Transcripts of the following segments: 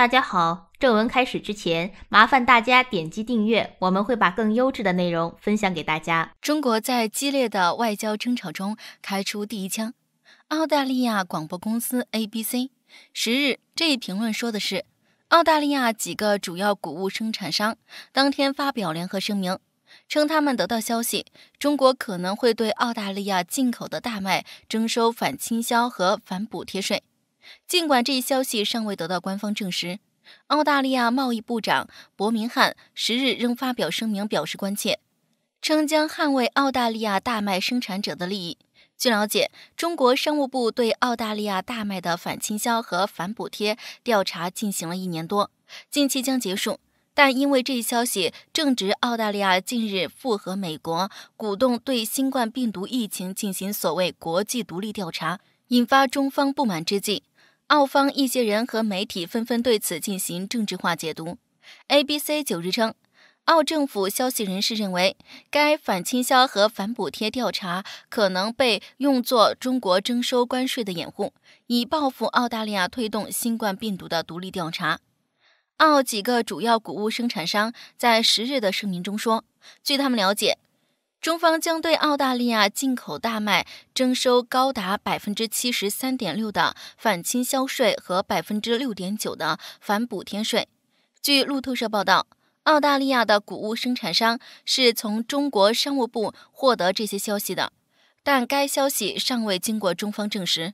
大家好，正文开始之前，麻烦大家点击订阅，我们会把更优质的内容分享给大家。中国在激烈的外交争吵中开出第一枪。澳大利亚广播公司 ABC 十日这一评论说的是，澳大利亚几个主要谷物生产商当天发表联合声明，称他们得到消息，中国可能会对澳大利亚进口的大麦征收反倾销和反补贴税。尽管这一消息尚未得到官方证实，澳大利亚贸易部长伯明翰十日仍发表声明表示关切，称将捍卫澳大利亚大麦生产者的利益。据了解，中国商务部对澳大利亚大麦的反倾销和反补贴调查进行了一年多，近期将结束。但因为这一消息正值澳大利亚近日复合美国鼓动对新冠病毒疫情进行所谓国际独立调查，引发中方不满之际。澳方一些人和媒体纷纷对此进行政治化解读。ABC 九日称，澳政府消息人士认为，该反倾销和反补贴调查可能被用作中国征收关税的掩护，以报复澳大利亚推动新冠病毒的独立调查。澳几个主要谷物生产商在十日的声明中说，据他们了解。中方将对澳大利亚进口大麦征收高达百分之七十三点六的反倾销税和百分之六点九的反补贴税。据路透社报道，澳大利亚的谷物生产商是从中国商务部获得这些消息的，但该消息尚未经过中方证实。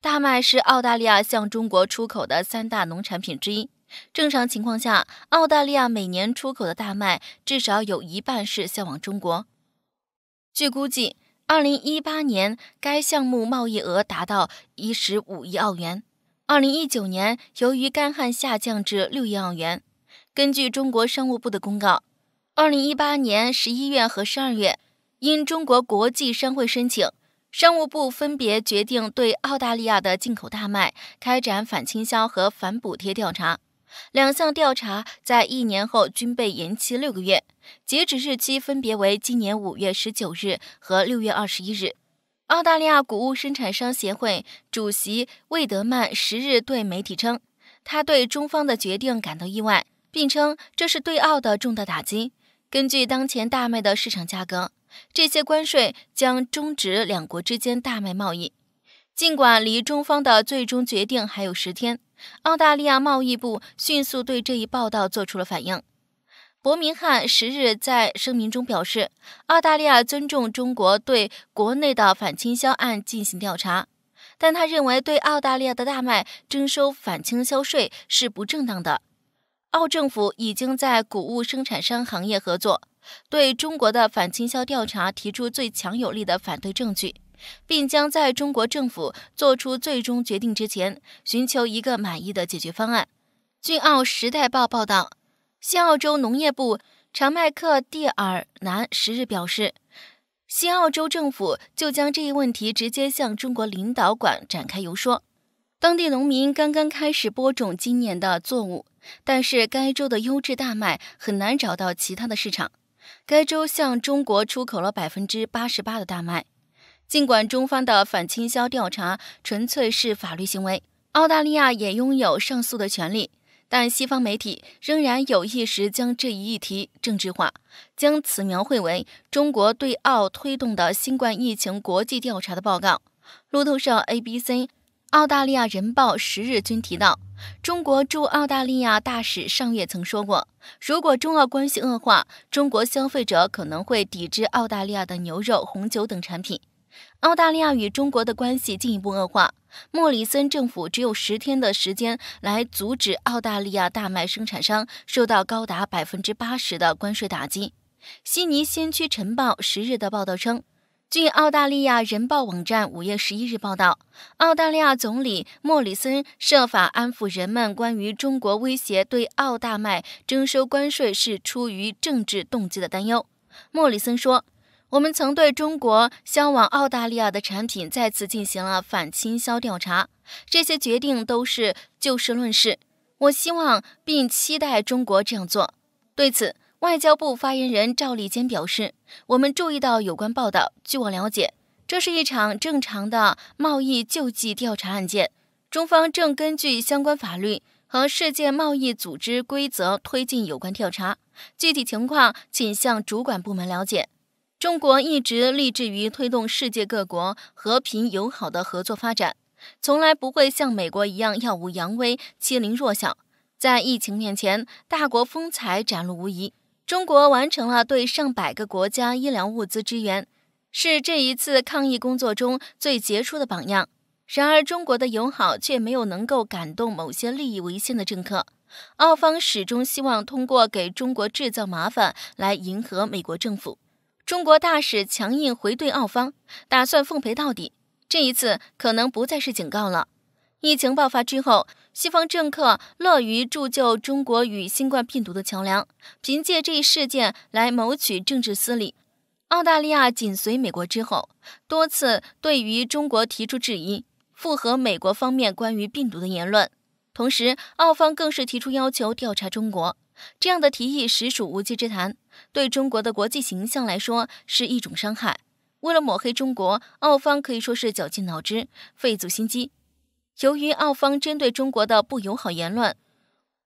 大麦是澳大利亚向中国出口的三大农产品之一。正常情况下，澳大利亚每年出口的大麦至少有一半是销往中国。据估计，二零一八年该项目贸易额达到一十五亿澳元，二零一九年由于干旱下降至六亿澳元。根据中国商务部的公告，二零一八年十一月和十二月，因中国国际商会申请，商务部分别决定对澳大利亚的进口大麦开展反倾销和反补贴调查，两项调查在一年后均被延期六个月。截止日期分别为今年五月十九日和六月二十一日。澳大利亚谷物生产商协会主席魏德曼十日对媒体称，他对中方的决定感到意外，并称这是对澳的重大打击。根据当前大麦的市场价格，这些关税将终止两国之间大麦贸易。尽管离中方的最终决定还有十天，澳大利亚贸易部迅速对这一报道做出了反应。伯明翰十日在声明中表示，澳大利亚尊重中国对国内的反倾销案进行调查，但他认为对澳大利亚的大麦征收反倾销税是不正当的。澳政府已经在谷物生产商行业合作，对中国的反倾销调查提出最强有力的反对证据，并将在中国政府做出最终决定之前寻求一个满意的解决方案。据《澳时代报》报道。新澳洲农业部长麦克蒂尔南十日表示，新澳洲政府就将这一问题直接向中国领导馆展开游说。当地农民刚刚开始播种今年的作物，但是该州的优质大麦很难找到其他的市场。该州向中国出口了百分之八十八的大麦。尽管中方的反倾销调查纯粹是法律行为，澳大利亚也拥有上诉的权利。但西方媒体仍然有意识将这一议题政治化，将此描绘为中国对澳推动的新冠疫情国际调查的报告。路透社、ABC、澳大利亚人报十日均提到，中国驻澳大利亚大使上月曾说过，如果中澳关系恶化，中国消费者可能会抵制澳大利亚的牛肉、红酒等产品。澳大利亚与中国的关系进一步恶化。莫里森政府只有十天的时间来阻止澳大利亚大麦生产商受到高达百分之八十的关税打击。悉尼先驱晨报十日的报道称，据澳大利亚人报网站五月十一日报道，澳大利亚总理莫里森设法安抚人们关于中国威胁对澳大麦征收关税是出于政治动机的担忧。莫里森说。我们曾对中国销往澳大利亚的产品再次进行了反倾销调查，这些决定都是就事论事。我希望并期待中国这样做。对此，外交部发言人赵立坚表示：“我们注意到有关报道。据我了解，这是一场正常的贸易救济调查案件，中方正根据相关法律和世界贸易组织规则推进有关调查，具体情况请向主管部门了解。”中国一直立志于推动世界各国和平友好的合作发展，从来不会像美国一样耀武扬威、欺凌弱小。在疫情面前，大国风采展露无遗。中国完成了对上百个国家医疗物资支援，是这一次抗疫工作中最杰出的榜样。然而，中国的友好却没有能够感动某些利益为先的政客。澳方始终希望通过给中国制造麻烦来迎合美国政府。中国大使强硬回怼澳方，打算奉陪到底。这一次可能不再是警告了。疫情爆发之后，西方政客乐于铸就中国与新冠病毒的桥梁，凭借这一事件来谋取政治私利。澳大利亚紧随美国之后，多次对于中国提出质疑，附和美国方面关于病毒的言论。同时，澳方更是提出要求调查中国。这样的提议实属无稽之谈，对中国的国际形象来说是一种伤害。为了抹黑中国，澳方可以说是绞尽脑汁，费足心机。由于澳方针对中国的不友好言论，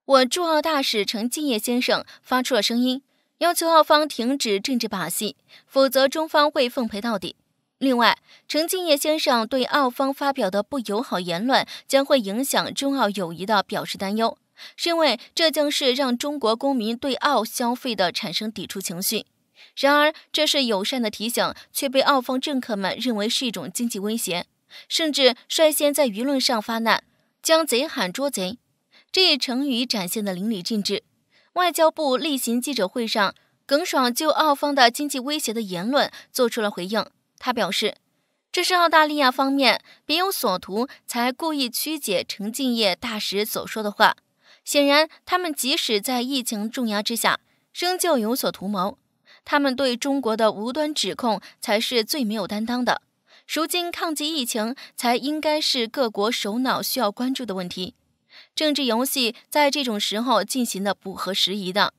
我驻澳大使程敬业先生发出了声音，要求澳方停止政治把戏，否则中方会奉陪到底。另外，程敬业先生对澳方发表的不友好言论将会影响中澳友谊的表示担忧。认为这将是让中国公民对澳消费的产生抵触情绪。然而，这是友善的提醒，却被澳方政客们认为是一种经济威胁，甚至率先在舆论上发难，将“贼喊捉贼”这一成语展现的淋漓尽致。外交部例行记者会上，耿爽就澳方的经济威胁的言论做出了回应。他表示，这是澳大利亚方面别有所图，才故意曲解陈敬业大使所说的话。显然，他们即使在疫情重压之下，仍旧有所图谋。他们对中国的无端指控才是最没有担当的。如今，抗击疫情才应该是各国首脑需要关注的问题。政治游戏在这种时候进行的不合时宜的。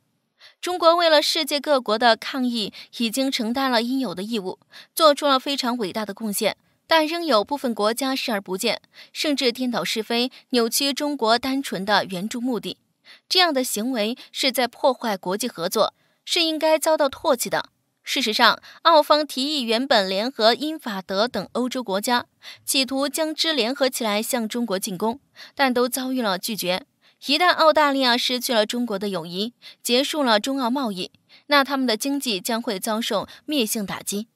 中国为了世界各国的抗疫，已经承担了应有的义务，做出了非常伟大的贡献。但仍有部分国家视而不见，甚至颠倒是非、扭曲中国单纯的援助目的，这样的行为是在破坏国际合作，是应该遭到唾弃的。事实上，澳方提议原本联合英法德等欧洲国家，企图将之联合起来向中国进攻，但都遭遇了拒绝。一旦澳大利亚失去了中国的友谊，结束了中澳贸易，那他们的经济将会遭受灭性打击。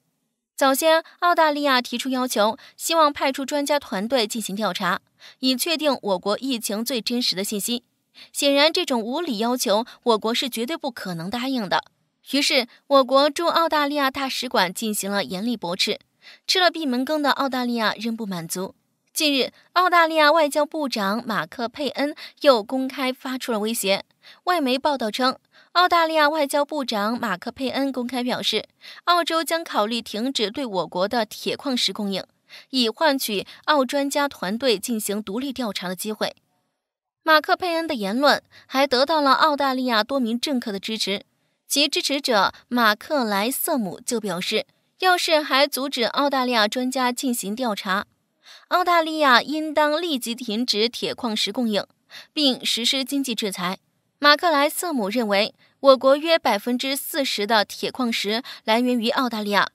早先，澳大利亚提出要求，希望派出专家团队进行调查，以确定我国疫情最真实的信息。显然，这种无理要求，我国是绝对不可能答应的。于是，我国驻澳大利亚大使馆进行了严厉驳斥。吃了闭门羹的澳大利亚仍不满足。近日，澳大利亚外交部长马克佩恩又公开发出了威胁。外媒报道称，澳大利亚外交部长马克佩恩公开表示，澳洲将考虑停止对我国的铁矿石供应，以换取澳专家团队进行独立调查的机会。马克佩恩的言论还得到了澳大利亚多名政客的支持，其支持者马克莱瑟姆就表示，要是还阻止澳大利亚专家进行调查，澳大利亚应当立即停止铁矿石供应，并实施经济制裁。马克莱瑟姆认为，我国约百分之四十的铁矿石来源于澳大利亚，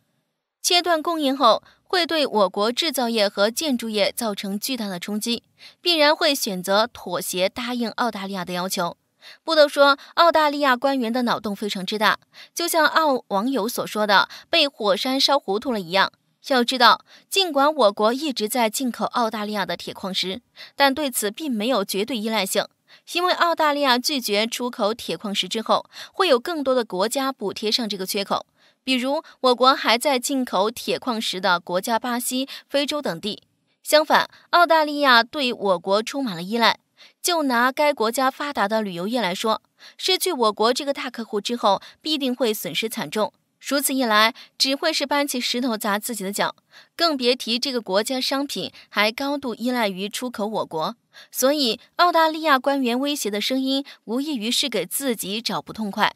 切断供应后会对我国制造业和建筑业造成巨大的冲击，必然会选择妥协，答应澳大利亚的要求。不得说，澳大利亚官员的脑洞非常之大，就像澳网友所说的“被火山烧糊涂了一样”。要知道，尽管我国一直在进口澳大利亚的铁矿石，但对此并没有绝对依赖性。因为澳大利亚拒绝出口铁矿石之后，会有更多的国家补贴上这个缺口，比如我国还在进口铁矿石的国家巴西、非洲等地。相反，澳大利亚对我国充满了依赖。就拿该国家发达的旅游业来说，失去我国这个大客户之后，必定会损失惨重。如此一来，只会是搬起石头砸自己的脚，更别提这个国家商品还高度依赖于出口我国。所以，澳大利亚官员威胁的声音，无异于是给自己找不痛快。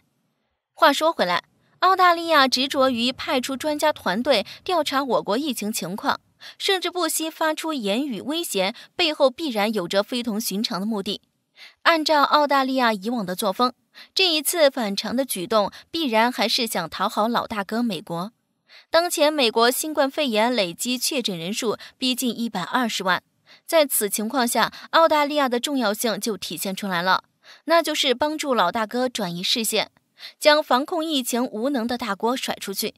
话说回来，澳大利亚执着于派出专家团队调查我国疫情情况，甚至不惜发出言语威胁，背后必然有着非同寻常的目的。按照澳大利亚以往的作风。这一次反常的举动，必然还是想讨好老大哥美国。当前美国新冠肺炎累计确诊人数逼近一百二十万，在此情况下，澳大利亚的重要性就体现出来了，那就是帮助老大哥转移视线，将防控疫情无能的大锅甩出去。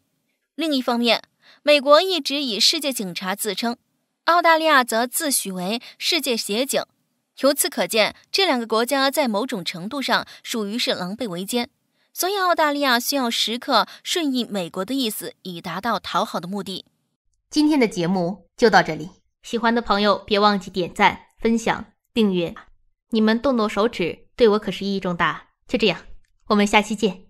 另一方面，美国一直以世界警察自称，澳大利亚则自诩为世界协警。由此可见，这两个国家在某种程度上属于是狼狈为奸，所以澳大利亚需要时刻顺应美国的意思，以达到讨好的目的。今天的节目就到这里，喜欢的朋友别忘记点赞、分享、订阅，你们动动手指对我可是意义重大。就这样，我们下期见。